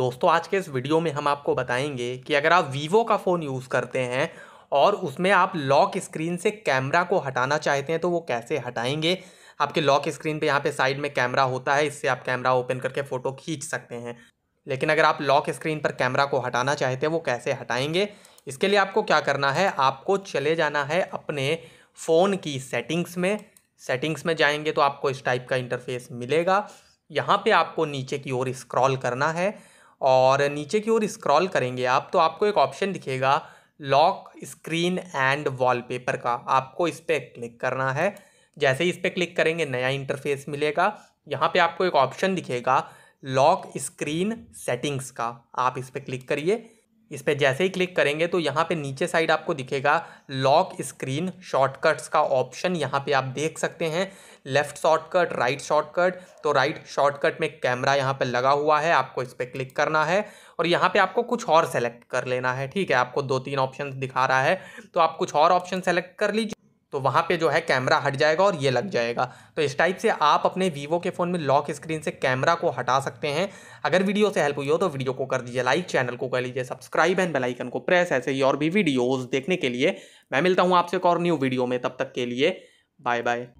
दोस्तों आज के इस वीडियो में हम आपको बताएंगे कि अगर आप वीवो का फ़ोन यूज़ करते हैं और उसमें आप लॉक स्क्रीन से कैमरा को हटाना चाहते हैं तो वो कैसे हटाएंगे आपके लॉक स्क्रीन पे यहाँ पे साइड में कैमरा होता है इससे आप कैमरा ओपन करके फ़ोटो खींच सकते हैं लेकिन अगर आप लॉक स्क्रीन पर कैमरा को हटाना चाहते हैं वो कैसे हटाएंगे इसके लिए आपको क्या करना है आपको चले जाना है अपने फ़ोन की सेटिंग्स में सेटिंग्स में जाएंगे तो आपको इस टाइप का इंटरफेस मिलेगा यहाँ पे आपको नीचे की ओर स्क्रॉल करना है और नीचे की ओर स्क्रॉल करेंगे आप तो आपको एक ऑप्शन दिखेगा लॉक स्क्रीन एंड वॉलपेपर का आपको इस पर क्लिक करना है जैसे ही इस पर क्लिक करेंगे नया इंटरफेस मिलेगा यहाँ पे आपको एक ऑप्शन दिखेगा लॉक स्क्रीन सेटिंग्स का आप इस पर क्लिक करिए इस पर जैसे ही क्लिक करेंगे तो यहाँ पे नीचे साइड आपको दिखेगा लॉक स्क्रीन शॉर्टकट्स का ऑप्शन यहाँ पे आप देख सकते हैं लेफ़्ट शॉर्टकट राइट शॉर्टकट तो राइट शॉर्टकट में कैमरा यहाँ पे लगा हुआ है आपको इस पर क्लिक करना है और यहाँ पे आपको कुछ और सेलेक्ट कर लेना है ठीक है आपको दो तीन ऑप्शन दिखा रहा है तो आप कुछ और ऑप्शन सेलेक्ट कर लीजिए तो वहाँ पे जो है कैमरा हट जाएगा और ये लग जाएगा तो इस टाइप से आप अपने वीवो के फ़ोन में लॉक स्क्रीन से कैमरा को हटा सकते हैं अगर वीडियो से हेल्प हुई हो तो वीडियो को कर दीजिए लाइक चैनल को कर लीजिए सब्सक्राइब एंड बेलाइकन को प्रेस ऐसे ही और भी वीडियोज़ देखने के लिए मैं मिलता हूँ आपसे एक और न्यू वीडियो में तब तक के लिए बाय बाय